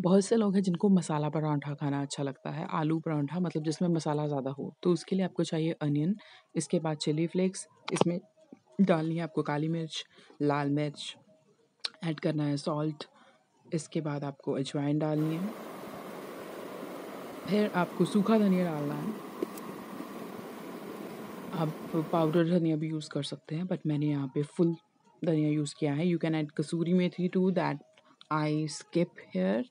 बहुत से लोग हैं जिनको मसाला पराठा खाना अच्छा लगता है, आलू पराठा मतलब जिसमें मसाला ज़्यादा हो, तो उसके लिए आपको चाहिए अनियन, इसके बाद चिली फ्लेक्स, इसमें डालनी है आपको काली मिर्च, लाल मिर्च, ऐड करना है सॉल्ट, इसके बाद आपको अजवाइन डालनी है। फिर आपको सूखा धनिया डालना है। आप पाउडर धनिया भी यूज़ कर सकते हैं, बट मैंने यहाँ पे फुल धनिया यूज़ किया है। You can add kasuri methi to that I skip here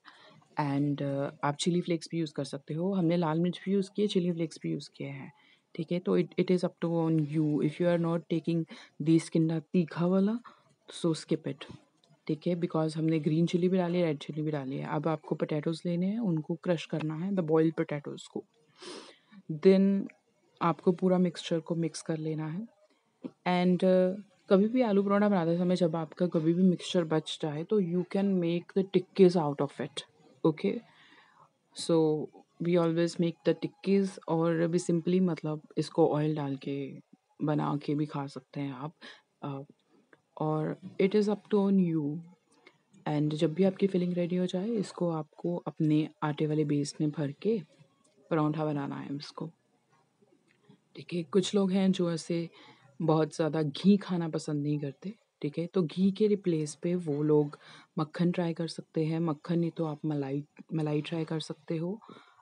and आप चिली फ्लेक्स भी यूज़ कर सकते हो हमने लाल मिर्च भी यूज़ किए चिली फ्लेक्स भी यूज़ किए हैं ठीक है तो it it is up to on you if you are not taking this का तीखा वाला सो स्किप इट ठीक है बिकॉज हमने ग्रीन चिली भी डाली है रेड चिली भी डाली है अब आपको पोटैटोज़ लेने हैं उनको क्रश करना है द बॉइल्ड पोटैटोज़ को देन आपको पूरा मिक्सचर को मिक्स कर लेना है एंड uh, कभी भी आलू परोठा बनाते समय जब आपका कभी भी मिक्सचर बच जाए तो you can make the tikkis out of it okay so we always make the tikkis और भी सिंपली मतलब इसको ऑयल डाल के बना के भी खा सकते हैं आप uh, और it is up to on you and जब भी आपकी फिलिंग रेडी हो जाए इसको आपको अपने आटे वाले बेस में भर के परौंठा बनाना है इसको ठीक है कुछ लोग हैं जो ऐसे बहुत ज़्यादा घी खाना पसंद नहीं करते ठीक है तो घी के रिप्लेस पे वो लोग मक्खन ट्राई कर सकते हैं मक्खन नहीं तो आप मलाई मलाई ट्राई कर सकते हो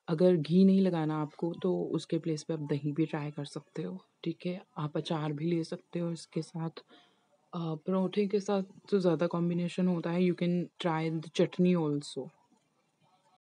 अगर घी नहीं लगाना आपको तो उसके प्लेस पे आप दही भी ट्राई कर सकते हो ठीक है आप अचार भी ले सकते हो इसके साथ परोठे के साथ तो ज़्यादा कॉम्बिनेशन होता है you can try the chutney also